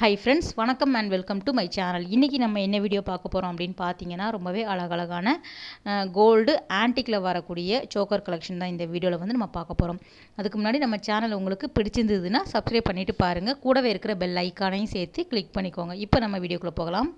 high friends வணக்கம் and welcome to my channel இன்றைக்கி நம்ம என்ன வீடியோ பார்க்க போகிறோம் அப்படின்னு பார்த்தீங்கன்னா ரொம்பவே அழகழகான கோல்டு ஆன்டிக்கில் வரக்கூடிய சோக்கர் கலெக்ஷன் தான் இந்த வீடியோவில் வந்து நம்ம பார்க்க போகிறோம் அதுக்கு முன்னாடி நம்ம சேனல் உங்களுக்கு பிடிச்சிருந்ததுன்னா சப்ஸ்கிரைப் பண்ணிவிட்டு பாருங்கள் கூடவே இருக்கிற பெல் ஐக்கானையும் சேர்த்து கிளிக் பண்ணிக்கோங்க இப்போ நம்ம வீடியோக்குள்ளே போகலாம்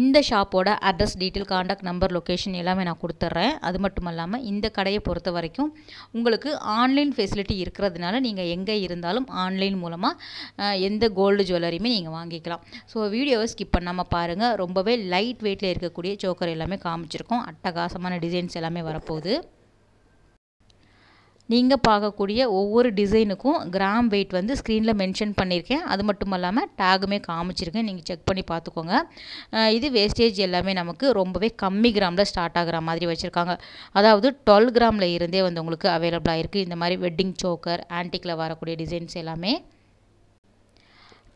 இந்த ஷாப்போட address detail contact number location எல்லாமே நான் கொடுத்துட்றேன் அது மட்டும் இல்லாமல் இந்த கடையை பொறுத்த வரைக்கும் உங்களுக்கு ஆன்லைன் ஃபெசிலிட்டி இருக்கிறதுனால நீங்கள் எங்கே இருந்தாலும் ஆன்லைன் மூலமாக எந்த கோல்டு ஜுவல்லரியுமே நீங்கள் வாங்கிக்கலாம் ஸோ வீடியோவை ஸ்கிப் பண்ணாமல் பாருங்கள் ரொம்பவே லைட் வெயிட்டில் இருக்கக்கூடிய சோக்கர் எல்லாமே காமிச்சிருக்கோம் அட்டகாசமான டிசைன்ஸ் எல்லாமே வரப்போகுது நீங்கள் பார்க்கக்கூடிய ஒவ்வொரு டிசைனுக்கும் கிராம் வெயிட் வந்து ஸ்க்ரீனில் மென்ஷன் பண்ணியிருக்கேன் அது மட்டும் இல்லாமல் டேகுமே காமிச்சிருக்கேன் நீங்கள் செக் பண்ணி பார்த்துக்கோங்க இது வேஸ்டேஜ் எல்லாமே நமக்கு ரொம்பவே கம்மி கிராமில் ஸ்டார்ட் ஆகிற மாதிரி வச்சுருக்காங்க அதாவது டுவெல் கிராமில் இருந்தே வந்து உங்களுக்கு அவைலபிளாக இருக்குது இந்த மாதிரி வெட்டிங் சோக்கர் ஆன்டிக்கில் வரக்கூடிய டிசைன்ஸ் எல்லாமே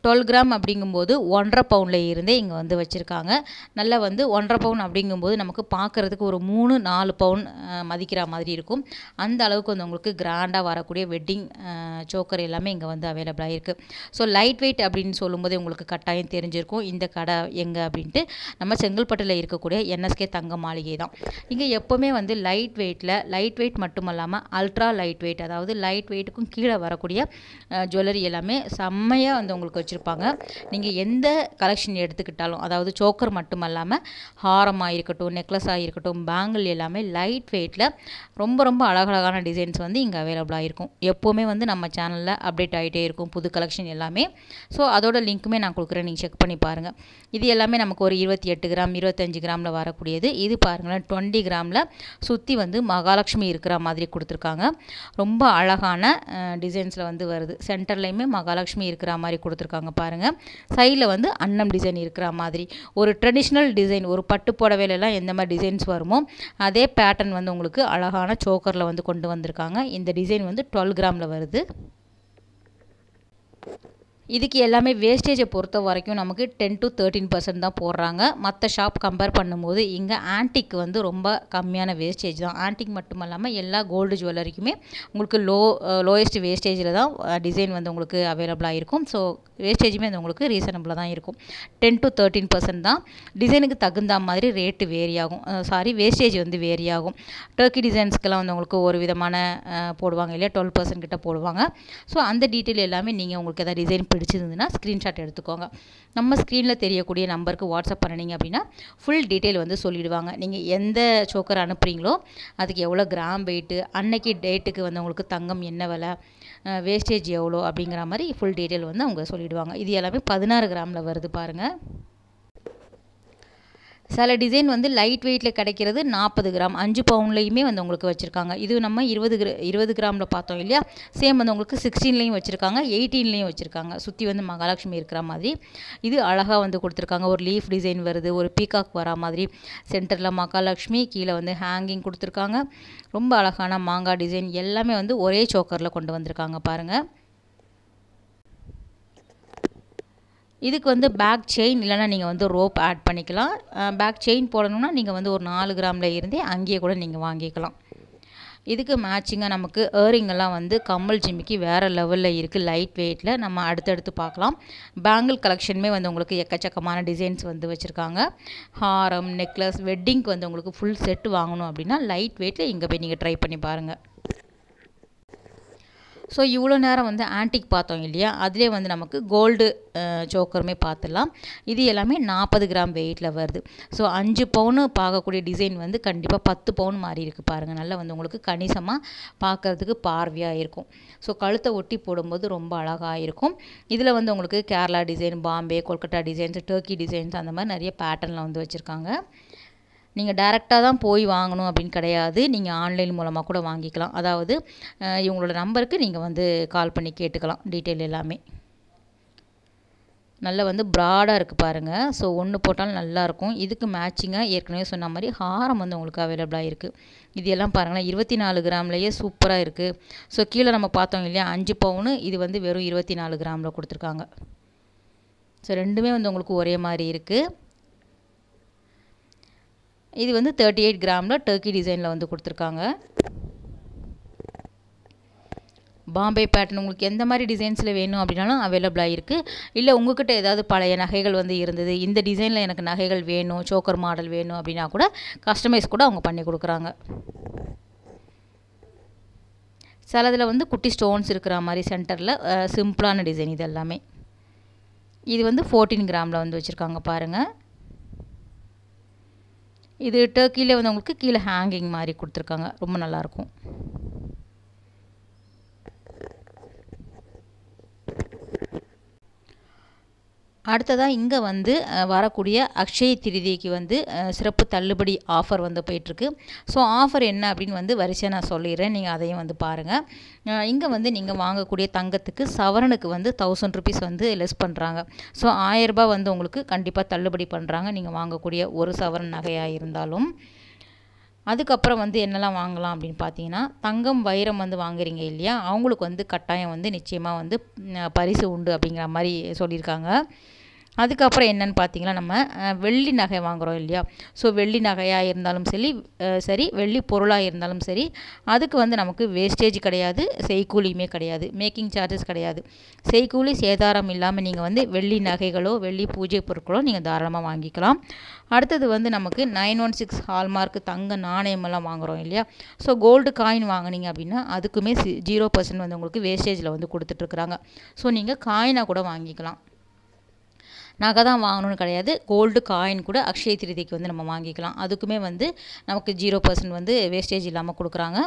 டுவெல் கிராம் அப்படிங்கும்போது ஒன்றரை பவுனில் இருந்தே இங்கே வந்து வச்சுருக்காங்க நல்லா வந்து ஒன்றரை பவுன் அப்படிங்கும்போது நமக்கு பார்க்குறதுக்கு ஒரு மூணு நாலு பவுன் மதிக்கிற மாதிரி இருக்கும் அந்த அளவுக்கு வந்து உங்களுக்கு கிராண்டாக வரக்கூடிய வெட்டிங் சோக்கர் எல்லாமே இங்கே வந்து அவைலபிளாக இருக்குது ஸோ லைட் வெயிட் அப்படின்னு சொல்லும்போது உங்களுக்கு கட்டாயம் தெரிஞ்சிருக்கும் இந்த கடை எங்கே அப்படின்ட்டு நம்ம செங்கல்பட்டில் இருக்கக்கூடிய என்எஸ்கே தங்க மாளிகை தான் இங்கே எப்போவுமே வந்து லைட் வெயிட்டில் லைட் வெயிட் மட்டும் இல்லாமல் அல்ட்ரா லைட் வெயிட் அதாவது லைட் வெயிட்டுக்கும் கீழே வரக்கூடிய ஜுவல்லரி எல்லாமே செம்மையாக வந்து உங்களுக்கு வச்சுருப்பாங்க நீங்கள் எந்த கலெக்ஷன் எடுத்துக்கிட்டாலும் அதாவது சோக்கர் மட்டுமல்லாமல் ஹாரமாக இருக்கட்டும் நெக்லஸாக இருக்கட்டும் பேங்கிள் எல்லாமே லைட் வெயிட்டில் ரொம்ப ரொம்ப அழகழகான டிசைன்ஸ் வந்து இங்கே அவைலபிளாக இருக்கும் எப்போவுமே வந்து நம்ம சேனலில் அப்டேட் ஆகிட்டே இருக்கும் புது கலெக்ஷன் எல்லாமே ஸோ அதோட லிங்க்குமே நான் கொடுக்குறேன் நீங்கள் செக் பண்ணி பாருங்கள் இது எல்லாமே நமக்கு ஒரு இருபத்தி எட்டு கிராம் இருபத்தஞ்சு கிராமில் வரக்கூடியது இது பாருங்களேன் டுவெண்ட்டி கிராமில் சுற்றி வந்து மகாலட்சுமி இருக்கிற மாதிரி கொடுத்துருக்காங்க ரொம்ப அழகான டிசைன்ஸில் வந்து வருது சென்டர்லேயுமே மகாலட்சுமி இருக்கிற மாதிரி கொடுத்துருக்காங்க கொடுத்துருக்காங்க பாருங்கள் சைடில் வந்து அன்னம் டிசைன் இருக்கிற மாதிரி ஒரு ட்ரெடிஷ்னல் டிசைன் ஒரு பட்டு புடவையிலலாம் எந்த மாதிரி டிசைன்ஸ் வருமோ அதே பேட்டர்ன் வந்து உங்களுக்கு அழகான சோக்கரில் வந்து கொண்டு வந்திருக்காங்க இந்த டிசைன் வந்து டுவெல் கிராமில் வருது இதுக்கு எல்லாமே வேஸ்டேஜை பொறுத்த வரைக்கும் நமக்கு டென் டு தேர்ட்டின் பர்சன்ட் தான் போடுறாங்க மற்ற ஷாப் கம்பேர் பண்ணும்போது இங்கே ஆன்டிக் வந்து ரொம்ப கம்மியான வேஸ்டேஜ் தான் ஆன்டிக் மட்டும் இல்லாமல் எல்லா கோல்டு ஜுவல்லரிக்குமே உங்களுக்கு லோ லோயஸ்ட் வேஸ்டேஜில் தான் டிசைன் வந்து உங்களுக்கு அவைலபிளாக இருக்கும் ஸோ வேஸ்டேஜுமே அது உங்களுக்கு ரீசனபிளாக தான் இருக்கும் டென் டு தேர்ட்டின் பர்சன்ட் தான் டிசைனுக்கு தகுந்த மாதிரி ரேட்டு வேரி ஆகும் சாரி வேஸ்டேஜ் வந்து வேரி ஆகும் டர்க்கி டிசைன்ஸ்க்கெல்லாம் வந்து உங்களுக்கு ஒரு விதமான போடுவாங்க இல்லையா டுவெல் பர்சன்ட் கிட்ட போடுவாங்க ஸோ அந்த டீட்டெயில் எல்லாமே நீங்கள் உங்களுக்கு எதாவது டிசைன் பிடிச்சிருந்ததுன்னா ஸ்க்ரீன்ஷாட் எடுத்துக்கோங்க நம்ம ஸ்க்ரீனில் தெரியக்கூடிய நம்பருக்கு வாட்ஸ்அப் பண்ணினீங்க அப்படின்னா ஃபுல் டீட்டெயில் வந்து சொல்லிவிடுவாங்க நீங்கள் எந்த சோக்கர் அனுப்புகிறீங்களோ அதுக்கு எவ்வளோ கிராம் வெயிட்டு அன்னைக்கு டேட்டுக்கு வந்து உங்களுக்கு தங்கம் என்ன விலை வேஸ்டேஜ் எவ்வளோ அப்படிங்கிற மாதிரி ஃபுல் டீட்டெயில் வந்து அவங்க சொல்லிவிடுவாங்க இது எல்லாமே பதினாறு கிராமில் வருது பாருங்கள் சில டிசைன் வந்து லைட் வெயிட்டில் கிடைக்கிறது நாற்பது கிராம் அஞ்சு பவுன்லேயுமே வந்து உங்களுக்கு வச்சுருக்காங்க இது நம்ம இருபது கிர இருபது கிராமில் பார்த்தோம் இல்லையா சேம் வந்து உங்களுக்கு சிக்ஸ்டீன்லேயும் வச்சுருக்காங்க எயிட்டீன்லேயும் வச்சுருக்காங்க சுற்றி வந்து மகாலட்சுமி இருக்கிற மாதிரி இது அழகாக வந்து கொடுத்துருக்காங்க ஒரு லீஃப் டிசைன் வருது ஒரு பீகாக் வர மாதிரி சென்டரில் மகாலட்சுமி கீழே வந்து ஹேங்கிங் கொடுத்துருக்காங்க ரொம்ப அழகான மாங்காய் டிசைன் எல்லாமே வந்து ஒரே சோக்கரில் கொண்டு வந்திருக்காங்க பாருங்கள் இதுக்கு வந்து பேக் செயின் இல்லைனா நீங்கள் வந்து ரோப் ஆட் பண்ணிக்கலாம் பேக் செயின் போடணும்னா நீங்கள் வந்து ஒரு நாலு கிராமில் இருந்தே அங்கேயே கூட நீங்கள் வாங்கிக்கலாம் இதுக்கு மேட்சிங்காக நமக்கு ஏரிங்கெல்லாம் வந்து கம்மல் ஜிமிக்கி வேறு லெவலில் இருக்குது லைட் வெயிட்டில் நம்ம அடுத்தடுத்து பார்க்கலாம் பேங்கிள் கலெக்ஷனுமே வந்து உங்களுக்கு எக்கச்சக்கமான டிசைன்ஸ் வந்து வச்சுருக்காங்க ஹாரம் நெக்லஸ் வெட்டிங்க்கு வந்து உங்களுக்கு ஃபுல் செட் வாங்கணும் அப்படின்னா லைட் வெயிட்டில் இங்கே போய் நீங்கள் ட்ரை பண்ணி பாருங்கள் ஸோ இவ்வளோ நேரம் வந்து ஆன்டிக் பார்த்தோம் இல்லையா அதிலே வந்து நமக்கு கோல்டு சோக்கருமே பார்த்துடலாம் இது எல்லாமே நாற்பது கிராம் வெயிட்டில் வருது ஸோ அஞ்சு பவுனு பார்க்கக்கூடிய டிசைன் வந்து கண்டிப்பாக பத்து பவுன் மாறி இருக்குது பாருங்கள் நல்லா வந்து உங்களுக்கு கணிசமாக பார்க்குறதுக்கு பார்வையாக இருக்கும் ஸோ கழுத்தை ஒட்டி போடும்போது ரொம்ப அழகாக இருக்கும் இதில் வந்து உங்களுக்கு Kerala design Bombay Kolkata designs Turkey designs அந்த மாதிரி நிறைய பேட்டர்னில் வந்து வச்சுருக்காங்க நீங்கள் டேரெக்டாக தான் போய் வாங்கணும் அப்படின்னு கிடையாது நீங்கள் ஆன்லைன் மூலமாக கூட வாங்கிக்கலாம் அதாவது இவங்களோட நம்பருக்கு நீங்கள் வந்து கால் பண்ணி கேட்டுக்கலாம் டீட்டெயில் எல்லாமே நல்லா வந்து ப்ராடாக இருக்குது பாருங்கள் ஸோ ஒன்று போட்டாலும் நல்லாயிருக்கும் இதுக்கு மேட்சிங்காக ஏற்கனவே சொன்ன மாதிரி ஹாரம் வந்து உங்களுக்கு அவைலபிளாக இருக்குது இது எல்லாம் பாருங்களேன் இருபத்தி நாலு கிராம்லேயே சூப்பராக இருக்குது ஸோ கீழே நம்ம பார்த்தோம் இல்லையா அஞ்சு பவுனு இது வந்து வெறும் இருபத்தி நாலு கிராமில் கொடுத்துருக்காங்க ஸோ ரெண்டுமே வந்து உங்களுக்கு ஒரே மாதிரி இருக்குது இது வந்து தேர்ட்டி எயிட் கிராமில் டர்க்கி டிசைனில் வந்து கொடுத்துருக்காங்க பாம்பே பேட்டர்ன் உங்களுக்கு எந்த மாதிரி டிசைன்ஸில் வேணும் அப்படின்னாலும் அவைலபிளாக இருக்குது இல்லை உங்ககிட்ட ஏதாவது பழைய நகைகள் வந்து இருந்தது இந்த டிசைனில் எனக்கு நகைகள் வேணும் சோக்கர் மாடல் வேணும் அப்படின்னா கூட கஸ்டமைஸ் கூட அவங்க பண்ணி கொடுக்குறாங்க சிலதில் வந்து குட்டி ஸ்டோன்ஸ் இருக்கிற மாதிரி சென்டரில் சிம்பிளான டிசைன் இது எல்லாமே இது வந்து ஃபோர்டீன் கிராமில் வந்து வச்சுருக்காங்க பாருங்கள் இது டர்க்கியில் வந்து உங்களுக்கு கீழே ஹேங்கிங் மாதிரி கொடுத்துருக்காங்க ரொம்ப நல்லாயிருக்கும் அடுத்ததாக இங்கே வந்து வரக்கூடிய அக்ஷய திருதிக்கு வந்து சிறப்பு தள்ளுபடி ஆஃபர் வந்து போயிட்டுருக்கு ஸோ ஆஃபர் என்ன அப்படின்னு வந்து வரிசையாக நான் சொல்லிடுறேன் நீங்கள் அதையும் வந்து பாருங்கள் இங்கே வந்து நீங்கள் வாங்கக்கூடிய தங்கத்துக்கு சவரனுக்கு வந்து தௌசண்ட் ருபீஸ் வந்து லெஸ் பண்ணுறாங்க ஸோ ஆயிரரூபா வந்து உங்களுக்கு கண்டிப்பாக தள்ளுபடி பண்ணுறாங்க நீங்கள் வாங்கக்கூடிய ஒரு சவரன் நகையாக இருந்தாலும் அதுக்கப்புறம் வந்து என்னெல்லாம் வாங்கலாம் அப்படின்னு பார்த்தீங்கன்னா தங்கம் வைரம் வந்து வாங்குறீங்க இல்லையா அவங்களுக்கு வந்து கட்டாயம் வந்து நிச்சயமாக வந்து பரிசு உண்டு அப்படிங்கிற மாதிரி சொல்லியிருக்காங்க அதுக்கப்புறம் என்னென்னு பார்த்தீங்கன்னா நம்ம வெள்ளி நகை வாங்குகிறோம் இல்லையா ஸோ வெள்ளி நகையாக இருந்தாலும் சரி சரி வெள்ளி பொருளாக இருந்தாலும் சரி அதுக்கு வந்து நமக்கு வேஸ்டேஜ் கிடையாது செய்கூலியுமே கிடையாது மேக்கிங் சார்ஜஸ் கிடையாது செய்கூலி சேதாரம் இல்லாமல் நீங்கள் வந்து வெள்ளி நகைகளோ வெள்ளி பூஜை பொருட்களோ நீங்கள் தாராளமாக வாங்கிக்கலாம் அடுத்தது வந்து நமக்கு நைன் ஒன் சிக்ஸ் ஹால்மார்க் தங்க நாணயமெல்லாம் வாங்குகிறோம் இல்லையா ஸோ கோல்டு காயின் வாங்கினீங்க அப்படின்னா அதுக்குமே ஜீரோ பர்சன்ட் வந்து உங்களுக்கு வேஸ்டேஜில் வந்து கொடுத்துட்ருக்குறாங்க ஸோ நீங்கள் காயினாக கூட வாங்கிக்கலாம் நகை தான் வாங்கணும்னு கிடையாது கோல்டு காயின் கூட அக்ஷய திருதிக்கு வந்து நம்ம வாங்கிக்கலாம் அதுக்குமே வந்து நமக்கு ஜீரோ பர்சன்ட் வந்து வேஸ்டேஜ் இல்லாமல் கொடுக்குறாங்க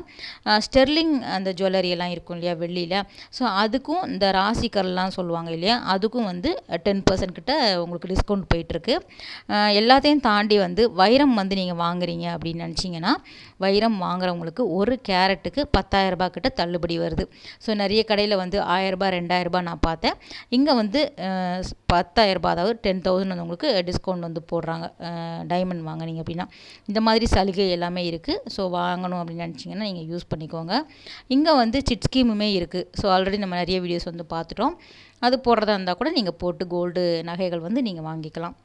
ஸ்டெர்லிங் அந்த ஜுவல்லரி எல்லாம் இருக்கும் இல்லையா வெள்ளியில் ஸோ அதுக்கும் இந்த ராசி கரெல்லாம் சொல்லுவாங்க இல்லையா அதுக்கும் வந்து டென் பர்சன்ட் கிட்ட உங்களுக்கு டிஸ்கவுண்ட் போயிட்டுருக்கு எல்லாத்தையும் தாண்டி வந்து வைரம் வந்து நீங்கள் வாங்குறீங்க அப்படின்னு நினச்சிங்கன்னா வைரம் வாங்குறவங்களுக்கு ஒரு கேரட்டுக்கு பத்தாயிரம் ரூபா கிட்ட தள்ளுபடி வருது ஸோ நிறைய கடையில் வந்து ரெண்டாயிரம் ரெண்டாயிரரூபா நான் பார்த்தேன் இங்கே வந்து பத்தாயிரம் அதாவது அதாவது டென் தௌசண்ட் வந்து உங்களுக்கு டிஸ்கவுண்ட் வந்து போடுறாங்க டைமண்ட் வாங்கினீங்க அப்படின்னா இந்த மாதிரி சலுகை எல்லாமே இருக்குது ஸோ வாங்கணும் அப்படின்னு நினச்சிங்கன்னா நீங்கள் யூஸ் பண்ணிக்கோங்க இங்கே வந்து சிட் ஸ்கீமுமே இருக்குது ஸோ ஆல்ரெடி நம்ம நிறைய வீடியோஸ் வந்து பார்த்துட்டோம் அது போடுறதா இருந்தால் கூட நீங்கள் போட்டு கோல்டு நகைகள் வந்து நீங்கள் வாங்கிக்கலாம்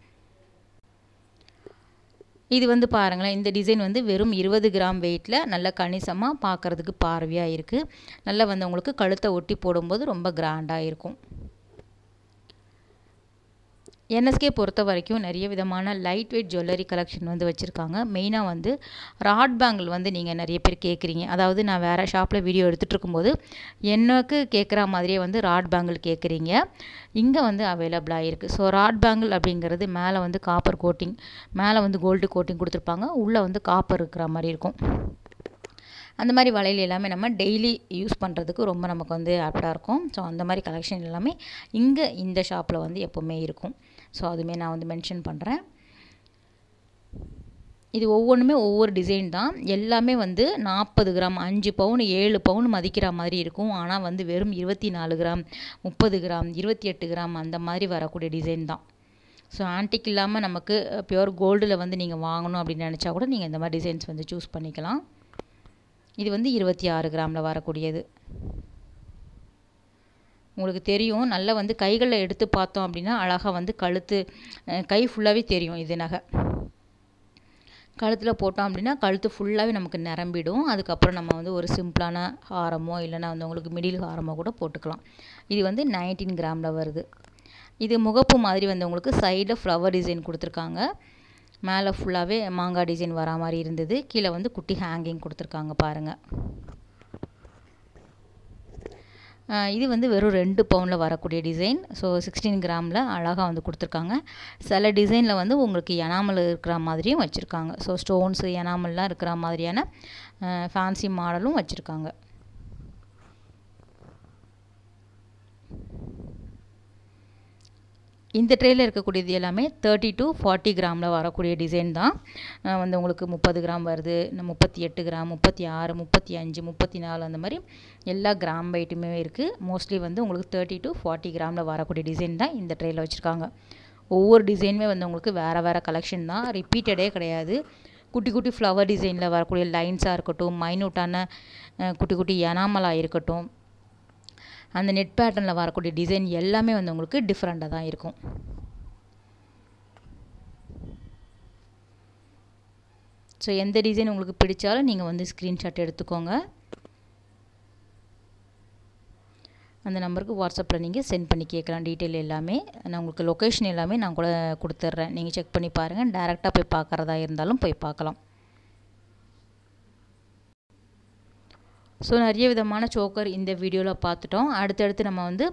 இது வந்து பாருங்களேன் இந்த டிசைன் வந்து வெறும் இருபது கிராம் வெயிட்டில் நல்லா கணிசமாக பார்க்குறதுக்கு பார்வையாக இருக்குது நல்லா வந்து உங்களுக்கு கழுத்தை ஒட்டி போடும்போது ரொம்ப கிராண்டாக இருக்கும் என்எஸ்கே பொறுத்த வரைக்கும் நிறைய விதமான லைட் வெயிட் ஜுவல்லரி கலெக்ஷன் வந்து வச்சுருக்காங்க மெயினாக வந்து ராட் பேங்கிள் வந்து நீங்கள் நிறைய பேர் கேட்குறீங்க அதாவது நான் வேறு ஷாப்பில் வீடியோ எடுத்துகிட்டு இருக்கும்போது எனக்கு கேட்குற மாதிரியே வந்து ராட் பேங்கிள் கேட்குறீங்க இங்கே வந்து அவைலபிளாக இருக்குது ஸோ ராட் பேங்கிள் அப்படிங்கிறது மேலே வந்து காப்பர் கோட்டிங் மேலே வந்து கோல்டு கோட்டிங் கொடுத்துருப்பாங்க உள்ளே வந்து காப்பர் இருக்கிற மாதிரி இருக்கும் அந்த மாதிரி வளையல் எல்லாமே நம்ம டெய்லி யூஸ் பண்ணுறதுக்கு ரொம்ப நமக்கு வந்து ஆப்டாக இருக்கும் ஸோ அந்த மாதிரி கலெக்ஷன் எல்லாமே இங்கே இந்த ஷாப்பில் வந்து எப்போவுமே இருக்கும் ஸோ அதுவுமே நான் வந்து மென்ஷன் பண்ணுறேன் இது ஒவ்வொன்றுமே ஒவ்வொரு டிசைன் தான் எல்லாமே வந்து நாற்பது கிராம் அஞ்சு பவுன் ஏழு பவுன் மதிக்கிற மாதிரி இருக்கும் ஆனால் வந்து வெறும் இருபத்தி நாலு கிராம் முப்பது கிராம் இருபத்தி எட்டு கிராம் அந்த மாதிரி வரக்கூடிய டிசைன் தான் ஸோ ஆன்டிக் இல்லாமல் நமக்கு பியோர் கோல்டில் வந்து நீங்கள் வாங்கணும் அப்படின்னு நினச்சா கூட நீங்கள் இந்த மாதிரி டிசைன்ஸ் வந்து சூஸ் பண்ணிக்கலாம் இது வந்து இருபத்தி ஆறு கிராமில் வரக்கூடியது உங்களுக்கு தெரியும் நல்லா வந்து கைகளில் எடுத்து பார்த்தோம் அப்படின்னா அழகாக வந்து கழுத்து கை ஃபுல்லாகவே தெரியும் இது நகை கழுத்தில் போட்டோம் அப்படின்னா கழுத்து ஃபுல்லாகவே நமக்கு நிரம்பிடும் அதுக்கப்புறம் நம்ம வந்து ஒரு சிம்பிளான ஹாரமோ இல்லைனா வந்து உங்களுக்கு மிடில் ஹாரமோ கூட போட்டுக்கலாம் இது வந்து நைன்டீன் கிராமில் வருது இது முகப்பு மாதிரி வந்து உங்களுக்கு சைடில் ஃப்ளவர் டிசைன் கொடுத்துருக்காங்க மேலே ஃபுல்லாகவே மாங்காய் டிசைன் வரா மாதிரி இருந்தது கீழே வந்து குட்டி ஹேங்கிங் கொடுத்துருக்காங்க பாருங்கள் இது வந்து வெறும் ரெண்டு பவுனில் வரக்கூடிய டிசைன் ஸோ சிக்ஸ்டீன் கிராமில் அழகாக வந்து கொடுத்துருக்காங்க சில டிசைனில் வந்து உங்களுக்கு எனாமல் இருக்கிற மாதிரியும் வச்சுருக்காங்க ஸோ ஸ்டோன்ஸு எனாமல்லாம் இருக்கிற மாதிரியான ஃபேன்சி மாடலும் வச்சுருக்காங்க இந்த ட்ரேயில் இருக்கக்கூடியது எல்லாமே தேர்ட்டி டு ஃபார்ட்டி கிராமில் வரக்கூடிய டிசைன் தான் வந்து உங்களுக்கு முப்பது கிராம் வருது முப்பத்தி எட்டு கிராம் முப்பத்தி ஆறு முப்பத்தி அஞ்சு முப்பத்தி நாலு அந்த மாதிரி எல்லா கிராம் வெயிட்டுமே இருக்குது மோஸ்ட்லி வந்து உங்களுக்கு தேர்ட்டி டு ஃபார்ட்டி கிராமில் வரக்கூடிய டிசைன் தான் இந்த ட்ரேயில் வச்சுருக்காங்க ஒவ்வொரு டிசைனுமே வந்து உங்களுக்கு வேறு வேறு கலெக்ஷன் தான் ரிப்பீட்டடே கிடையாது குட்டி குட்டி ஃப்ளவர் டிசைனில் வரக்கூடிய லைன்ஸாக இருக்கட்டும் மைனூட்டான குட்டி குட்டி எனாமலாக இருக்கட்டும் அந்த நெட் பேட்டர்னில் வரக்கூடிய டிசைன் எல்லாமே வந்து உங்களுக்கு டிஃப்ரெண்ட்டாக தான் இருக்கும் ஸோ எந்த டிசைன் உங்களுக்கு பிடிச்சாலும் நீங்கள் வந்து ஸ்க்ரீன்ஷாட் எடுத்துக்கோங்க அந்த நம்பருக்கு வாட்ஸ்அப்பில் நீங்கள் சென்ட் பண்ணி கேட்கலாம் டீட்டெயில் எல்லாமே நான் உங்களுக்கு லொக்கேஷன் எல்லாமே நான் கூட கொடுத்துட்றேன் நீங்கள் செக் பண்ணி பாருங்கள் டேரெக்டாக போய் பார்க்குறதா இருந்தாலும் போய் பார்க்கலாம் ஸோ நிறைய விதமான சோக்கர் இந்த வீடியோவில் பார்த்துட்டோம் அடுத்தடுத்து நம்ம வந்து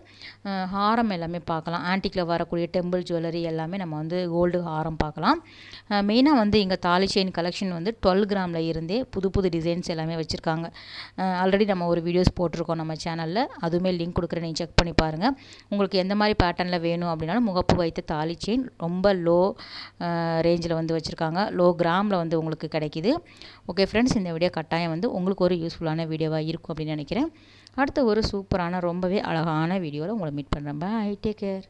ஹாரம் எல்லாமே பார்க்கலாம் ஆன்டிக்கில் வரக்கூடிய டெம்பிள் ஜுவல்லரி எல்லாமே நம்ம வந்து கோல்டு ஹாரம் பார்க்கலாம் மெயினாக வந்து இங்கே தாலி செயின் கலெக்ஷன் வந்து டுவெல் கிராமில் இருந்தே புது புது டிசைன்ஸ் எல்லாமே வச்சுருக்காங்க ஆல்ரெடி நம்ம ஒரு வீடியோஸ் போட்டிருக்கோம் நம்ம சேனலில் அதுவுமே லிங்க் கொடுக்குறேன் நீங்கள் செக் பண்ணி பாருங்கள் உங்களுக்கு எந்த மாதிரி பேட்டர்னில் வேணும் அப்படின்னாலும் முகப்பு வைத்த தாலி செயின் ரொம்ப லோ ரேஞ்சில் வந்து வச்சுருக்காங்க லோ கிராமில் வந்து உங்களுக்கு கிடைக்கிது ஓகே ஃப்ரெண்ட்ஸ் இந்த வீடியோ கட்டாயம் வந்து உங்களுக்கு ஒரு யூஸ்ஃபுல்லான வீடியோவாக யூஸ்ஃபுல்லாக இருக்கும் அப்படின்னு நினைக்கிறேன் அடுத்த ஒரு சூப்பரான ரொம்பவே அழகான வீடியோவில் உங்களை மீட் பண்ணுறேன் பாய் டேக் கேர்